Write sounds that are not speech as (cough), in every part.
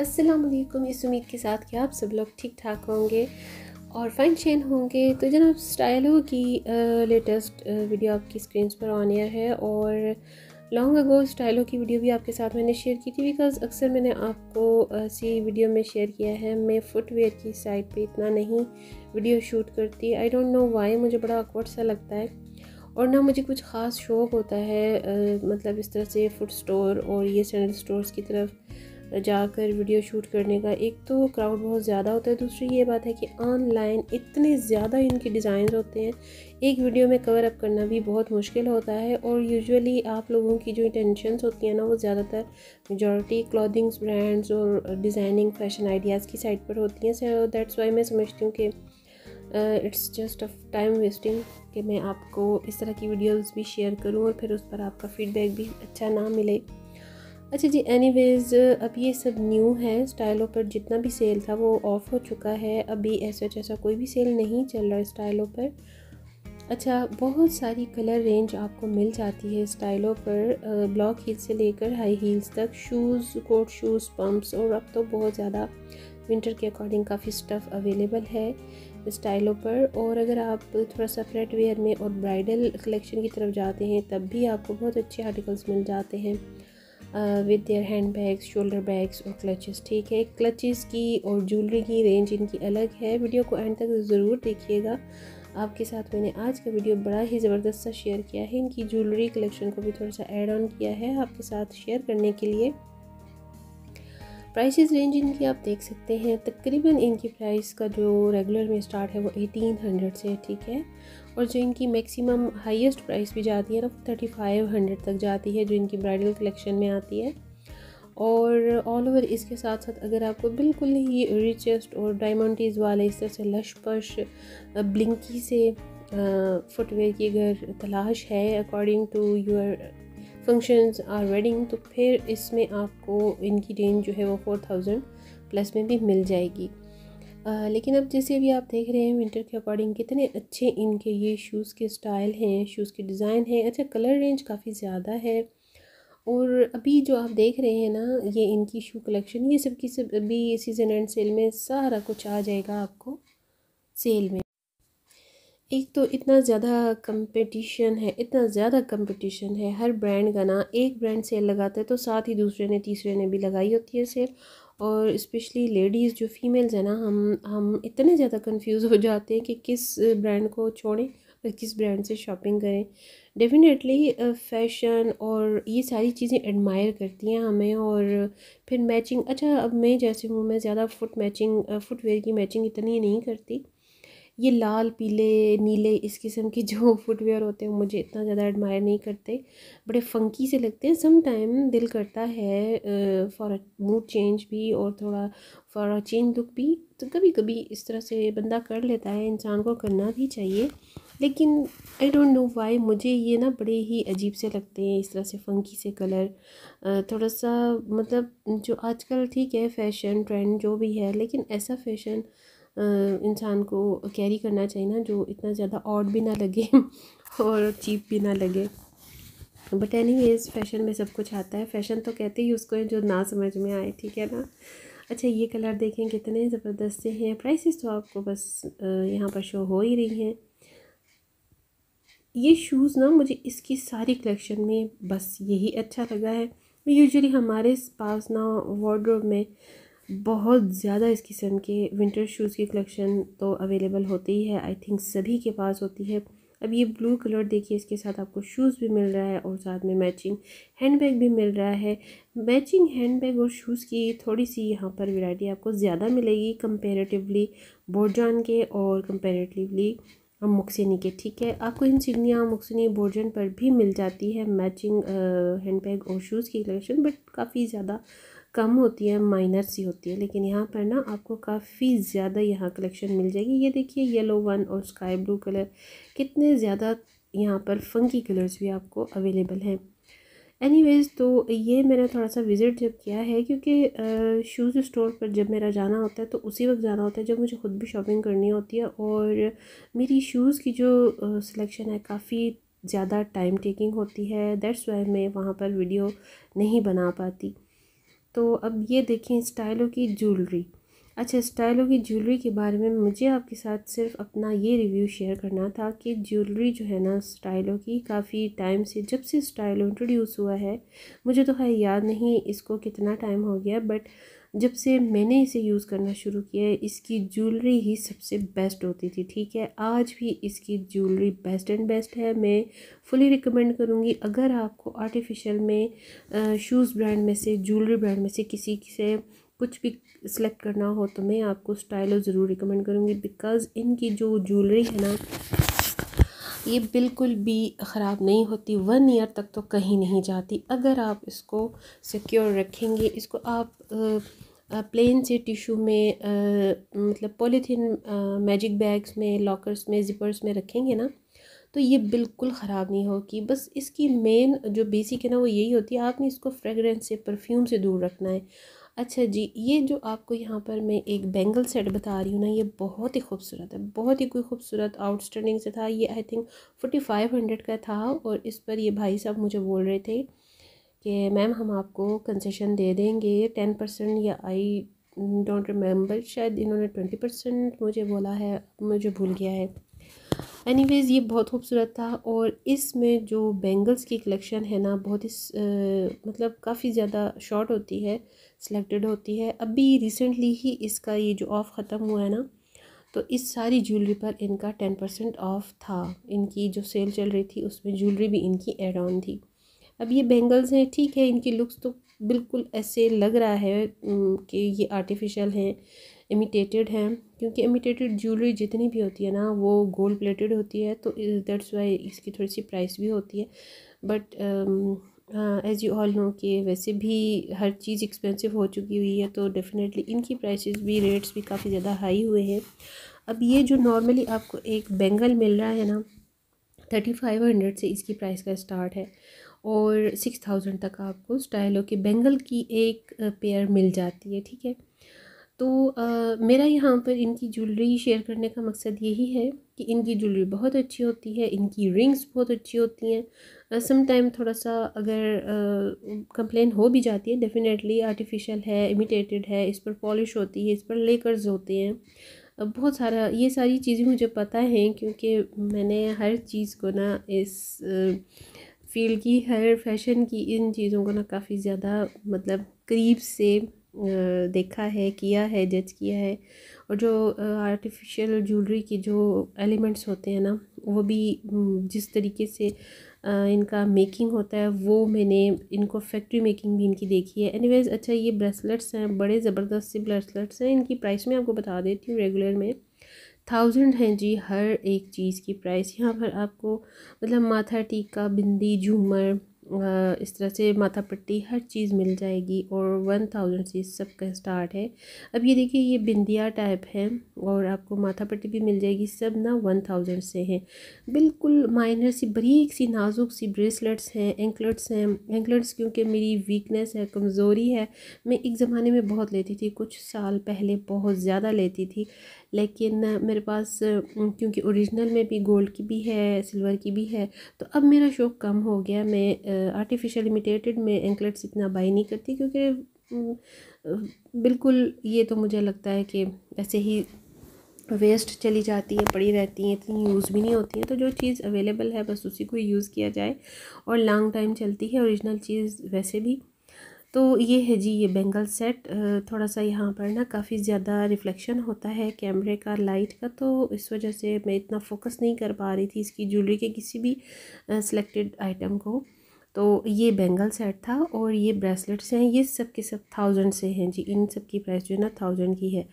असलकुम इस उम्मीद के साथ कि आप सब लोग ठीक ठाक होंगे और फाइन चेन होंगे तो जनाब स्टाइलो की लेटेस्ट वीडियो आपकी स्क्रीन पर ऑन एयर है और लॉन्ग अगो स्टाइलो की वीडियो भी आपके साथ मैंने शेयर की थी बिकॉज अक्सर मैंने आपको ऐसी वीडियो में शेयर किया है मैं फुटवेयर की साइड पे इतना नहीं वीडियो शूट करती आई डोंट नो वाई मुझे बड़ा अकवर्ड सा लगता है और ना मुझे कुछ ख़ास शौक़ होता है आ, मतलब इस तरह से फुट स्टोर और ये सैंडल स्टोर्स की तरफ जाकर वीडियो शूट करने का एक तो क्राउड बहुत ज़्यादा होता है दूसरी ये बात है कि ऑनलाइन इतने ज़्यादा इनके डिज़ाइन होते हैं एक वीडियो में कवर अप करना भी बहुत मुश्किल होता है और यूजुअली आप लोगों की जो इंटेंशंस होती हैं ना वो ज़्यादातर मेजॉरिटी क्लॉथिंग्स ब्रांड्स और डिज़ाइनिंग फैशन आइडियाज़ की साइड पर होती हैं सो दैट्स वाई मैं समझती हूँ कि it's just of time wasting कि मैं आपको इस तरह की वीडियोज़ भी शेयर करूँ और फिर उस पर आपका फीडबैक भी अच्छा ना मिले अच्छा जी एनीवेज अब ये सब न्यू है स्टाइलों पर जितना भी सेल था वो ऑफ़ हो चुका है अभी ऐसा जैसा कोई भी सेल नहीं चल रहा स्टाइलों पर अच्छा बहुत सारी कलर रेंज आपको मिल जाती है स्टाइलों पर ब्लॉक हील से लेकर हाई हील्स तक शूज़ कोट शूज़ पम्प्स और अब तो बहुत ज़्यादा विंटर के अकॉर्डिंग काफ़ी स्टफ़ अवेलेबल है स्टाइलों पर और अगर आप थोड़ा सा फ्लैट वेयर में और ब्राइडल कलेक्शन की तरफ जाते हैं तब भी आपको बहुत अच्छे आर्टिकल्स मिल जाते हैं with their hand bags shoulder bags और क्लचेस ठीक है क्लचेस की और ज्वेलरी की रेंज इनकी अलग है वीडियो को एंड तक ज़रूर देखिएगा आपके साथ मैंने आज का वीडियो बड़ा ही ज़बरदस्त सा शेयर किया है इनकी ज्वेलरी कलेक्शन को भी थोड़ा सा ऐड ऑन किया है आपके साथ शेयर करने के लिए प्राइसेस रेंज इनकी आप देख सकते हैं तकरीबन इनकी प्राइस का जो रेगुलर में स्टार्ट है वो एटीन हंड्रेड से ठीक है और जो इनकी मैक्सिमम हाईएस्ट प्राइस भी जाती है ना थर्टी फाइव हंड्रेड तक जाती है जो इनकी ब्राइडल कलेक्शन में आती है और ऑल ओवर इसके साथ साथ अगर आपको बिल्कुल ही रिचेस्ट और डायमंडीज वाले इस तरह से लश पश ब्लिंकी से फुटवेयर की अगर तलाश है according to your functions or wedding तो फिर इसमें आपको इनकी रेंज जो है वो फोर थाउजेंड प्लस में भी मिल जाएगी आ, लेकिन अब जैसे भी आप देख रहे हैं विंटर के अकॉर्डिंग कितने अच्छे इनके ये शूज़ के स्टाइल हैं शूज़ के डिज़ाइन हैं अच्छा कलर रेंज काफ़ी ज़्यादा है और अभी जो आप देख रहे हैं ना ये इनकी शू कलेक्शन ये सब की सब अभी सीज़न एंड सेल में सारा कुछ आ जाएगा आपको सेल में एक तो इतना ज़्यादा कंपटीशन है इतना ज़्यादा कंपटीशन है हर ब्रांड का ना एक ब्रांड सेल लगाता है तो साथ ही दूसरे ने तीसरे ने भी लगाई होती है सेल और इस्पेशली लेडीज़ जो फीमेल्स हैं ना हम हम इतने ज़्यादा कंफ्यूज हो जाते हैं कि किस ब्रांड को छोड़ें और किस ब्रांड से शॉपिंग करें डेफिनेटली फैशन uh, और ये सारी चीज़ें एडमायर करती हैं हमें और फिर मैचिंग अच्छा अब मैं जैसे हूँ मैं ज़्यादा फुट मैचिंग फुटवेयर की मैचिंग इतनी नहीं करती ये लाल पीले नीले इस किस्म के जो फुटवेयर (laughs) होते हैं मुझे इतना ज़्यादा एडमायर नहीं करते बड़े फ़ंकी से लगते हैं सम टाइम दिल करता है फॉर मूड चेंज भी और थोड़ा फॉर चेंज लुक भी तो कभी कभी इस तरह से बंदा कर लेता है इंसान को करना भी चाहिए लेकिन आई डोंट नो वाई मुझे ये ना बड़े ही अजीब से लगते हैं इस तरह से फ़ंकी से कलर थोड़ा सा मतलब जो आजकल ठीक है फैशन ट्रेंड जो भी है लेकिन ऐसा फैशन इंसान को कैरी करना चाहिए ना जो इतना ज़्यादा ऑड भी ना लगे (laughs) और चीप भी ना लगे बट एनी वेज फैशन में सब कुछ आता है फैशन तो कहते ही उसको जो ना समझ में आए ठीक है ना अच्छा ये कलर देखें कितने ज़बरदस्त से हैं प्राइसेस तो आपको बस यहाँ पर शो हो ही रही हैं ये शूज़ ना मुझे इसकी सारी कलेक्शन में बस यही अच्छा लगा है यूजुअली हमारे पास ना वार्ड्रोब में बहुत ज़्यादा इस किस्म के विंटर शूज़ की कलेक्शन तो अवेलेबल होती ही है आई थिंक सभी के पास होती है अब ये ब्लू कलर देखिए इसके साथ आपको शूज़ भी मिल रहा है और साथ में मैचिंग हैंड बैग भी मिल रहा है मैचिंग हैंड बैग और शूज़ की थोड़ी सी यहाँ पर वैरायटी आपको ज़्यादा मिलेगी कंपेरेटिवली बोर्जान के और कंपेरेटिवली मुक्सिनी के ठीक है आपको इन इंसिग्निया मुक्सिनी बोर्जन पर भी मिल जाती है मैचिंग हैंड बैग और शूज़ की कलेक्शन बट काफ़ी ज़्यादा कम होती है माइनर सी होती है लेकिन यहाँ पर ना आपको काफ़ी ज़्यादा यहाँ कलेक्शन मिल जाएगी ये देखिए येलो वन और स्काई ब्लू कलर कितने ज़्यादा यहाँ पर फंकी कलर्स भी आपको अवेलेबल हैं एनीवेज़ तो ये मैंने थोड़ा सा विज़िट जब किया है क्योंकि शूज़ स्टोर पर जब मेरा जाना होता है तो उसी वक्त जाना होता है जब मुझे ख़ुद भी शॉपिंग करनी होती है और मेरी शूज़ की जो सिलेक्शन है काफ़ी ज़्यादा टाइम टेकिंग होती है दैट्स वाई मैं वहाँ पर वीडियो नहीं बना पाती तो अब ये देखें स्टाइलों की ज्वेलरी अच्छा स्टाइलों की ज्वेलरी के बारे में मुझे आपके साथ सिर्फ अपना ये रिव्यू शेयर करना था कि ज्वेलरी जो है ना स्टाइलो की काफ़ी टाइम से जब से स्टाइलो इंट्रोड्यूस हुआ है मुझे तो खैर याद नहीं इसको कितना टाइम हो गया बट जब से मैंने इसे यूज़ करना शुरू किया है इसकी ज्वेलरी ही सबसे बेस्ट होती थी ठीक है आज भी इसकी ज्वेलरी बेस्ट एंड बेस्ट है मैं फुली रिकमेंड करूँगी अगर आपको आर्टिफिशियल में शूज़ ब्रांड में से ज्वेलरी ब्रांड में से किसी से कुछ भी सिलेक्ट करना हो तो मैं आपको स्टाइलो ज़रूर रिकमेंड करूँगी बिकॉज़ इनकी जो ज्वेलरी है ना ये बिल्कुल भी ख़राब नहीं होती वन ईयर तक तो कहीं नहीं जाती अगर आप इसको सिक्योर रखेंगे इसको आप आ, प्लेन से टिशू में आ, मतलब पॉलीथीन मैजिक बैग्स में लॉकर्स में जिपर्स में रखेंगे ना तो ये बिल्कुल ख़राब नहीं होगी बस इसकी मेन जो बेसिक है ना वो यही होती है आपने इसको फ्रेगरेंस से परफ्यूम से दूर रखना है अच्छा जी ये जो आपको यहाँ पर मैं एक बेंगल सेट बता रही हूँ ना ये बहुत ही खूबसूरत है बहुत ही कोई खूबसूरत आउटस्टैंडिंग से था ये I think forty five hundred का था और इस पर ये भाई साहब मुझे बोल रहे थे कि मैम हम आपको कंसेशन दे देंगे टेन परसेंट या आई डोंट रिमेम्बर शायद इन्होंने ट्वेंटी परसेंट मुझे बोला है मुझे भूल गया है एनी ये बहुत खूबसूरत था और इसमें जो बेंगल्स की कलेक्शन है ना बहुत ही मतलब काफ़ी ज़्यादा शॉर्ट होती है सिलेक्टेड होती है अभी रिसेंटली ही इसका ये जो ऑफ़ ख़त्म हुआ है ना तो इस सारी ज्वेलरी पर इनका टेन परसेंट ऑफ था इनकी जो सेल चल रही थी उसमें ज्वेलरी भी इनकी एड ऑन थी अब ये बेंगल्स हैं ठीक है इनकी लुक्स तो बिल्कुल ऐसे लग रहा है कि ये आर्टिफिशियल हैं इमिटेटेड हैं क्योंकि इमिटेटेड ज्वेलरी जितनी भी होती है ना वो गोल्ड प्लेटेड होती है तो दैट्स वाई इसकी थोड़ी सी प्राइस भी होती है but as you all know कि वैसे भी हर चीज़ एक्सपेंसिव हो चुकी हुई है तो डेफ़िनेटली इनकी प्राइसेस भी रेट्स भी काफ़ी ज़्यादा हाई हुए हैं अब ये जो नॉर्मली आपको एक बेंगल मिल रहा है ना थर्टी फाइव हंड्रेड से इसकी प्राइस का स्टार्ट है और सिक्स थाउजेंड तक आपको स्टाइलो के बेंगल की एक पेयर मिल जाती है ठीक है तो आ, मेरा यहाँ पर इनकी ज्वेलरी शेयर करने का मकसद यही है कि इनकी ज्वेलरी बहुत अच्छी होती है इनकी रिंग्स बहुत अच्छी होती हैं सम टाइम थोड़ा सा अगर कंप्लेन हो भी जाती है डेफ़िनेटली आर्टिफिशियल है इमिटेटेड है इस पर पॉलिश होती है इस पर लेकर्स होते हैं बहुत सारा ये सारी चीज़ें मुझे पता हैं क्योंकि मैंने हर चीज़ को ना इस फील्ड की हर फैशन की इन चीज़ों को ना काफ़ी ज़्यादा मतलब करीब से देखा है किया है जज किया है और जो आर्टिफिशियल ज्वेलरी के जो एलिमेंट्स होते हैं ना वो भी जिस तरीके से इनका मेकिंग होता है वो मैंने इनको फैक्ट्री मेकिंग भी इनकी देखी है एनीवेज अच्छा ये ब्रेसलेट्स हैं बड़े ज़बरदस्त से ब्रेसलेट्स हैं इनकी प्राइस मैं आपको बता देती हूँ रेगुलर में थाउजेंड हैं जी हर एक चीज़ की प्राइस यहाँ पर आपको मतलब माथा टीका बिंदी झूमर इस तरह से माथा पट्टी हर चीज़ मिल जाएगी और वन थाउजेंड से सब का स्टार्ट है अब ये देखिए ये बिंदिया टाइप है और आपको माथा पट्टी भी मिल जाएगी सब ना वन थाउजेंड से हैं बिल्कुल माइनर सी बरीक सी नाजुक सी ब्रेसलेट्स हैं एंकलेट्स हैं एंकलेट्स क्योंकि मेरी वीकनेस है कमज़ोरी है मैं एक ज़माने में बहुत लेती थी कुछ साल पहले बहुत ज़्यादा लेती थी लेकिन मेरे पास क्योंकि ओरिजिनल में भी गोल्ड की भी है सिल्वर की भी है तो अब मेरा शौक़ कम हो गया मैं आर्टिफिशियल इमिटेटेड में एंकलेट्स इतना बाई नहीं करती क्योंकि बिल्कुल ये तो मुझे लगता है कि ऐसे ही वेस्ट चली जाती है पड़ी रहती हैं इतनी यूज़ भी नहीं होती हैं तो जो चीज़ अवेलेबल है बस उसी को यूज़ किया जाए और लॉन्ग टाइम चलती है ओरिजिनल चीज़ वैसे भी तो ये है जी ये बेंगल सेट थोड़ा सा यहाँ पर ना काफ़ी ज़्यादा रिफ्लेक्शन होता है कैमरे का लाइट का तो इस वजह से मैं इतना फोकस नहीं कर पा रही थी इसकी ज्वेलरी के किसी भी सिलेक्टेड आइटम को तो ये बेंगल सेट था और ये ब्रेसलेट्स हैं ये सब के सब थाउजेंड से हैं जी इन सब की प्राइस जो है ना थाउजेंड की है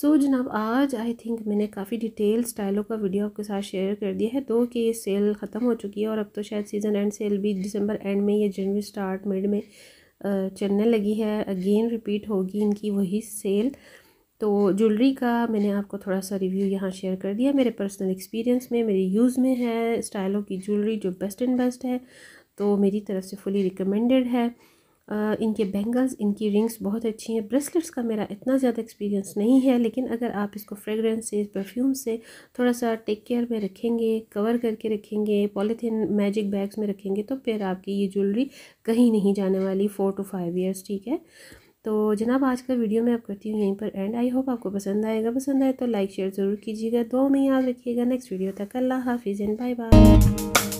सो so, जनाब आज आई थिंक मैंने काफ़ी डिटेल स्टाइलों का वीडियो आपके साथ शेयर कर दिया है दो कि ये सेल ख़त्म हो चुकी है और अब तो शायद सीज़न एंड सेल भी दिसंबर एंड में या जनवरी स्टार्ट मिड में चलने लगी है अगेन रिपीट होगी इनकी वही सेल तो ज्वेलरी का मैंने आपको थोड़ा सा रिव्यू यहाँ शेयर कर दिया मेरे पर्सनल एक्सपीरियंस में मेरे यूज़ में है स्टाइलों की ज्वेलरी जो बेस्ट एंड बेस्ट है तो मेरी तरफ से फुली रिकमेंडेड है आ, इनके बैंगल्स इनकी रिंग्स बहुत अच्छी हैं ब्रेसलेट्स का मेरा इतना ज़्यादा एक्सपीरियंस नहीं है लेकिन अगर आप इसको फ्रेगरेंस से परफ्यूम से थोड़ा सा टेक केयर में रखेंगे कवर करके रखेंगे पॉलीथीन मैजिक बैग्स में रखेंगे तो फिर आपकी ये ज्वेलरी कहीं नहीं जाने वाली फ़ोर टू फाइव ईयर्स ठीक है तो जनाब आज का वीडियो मैं आप करती हूँ यहीं पर एंड आई होप आपको पसंद आएगा पसंद आए तो लाइक शेयर ज़रूर कीजिएगा दो में याद रखिएगा नेक्स्ट वीडियो तक अल्लाह हाफिज़ एंड बाय बाय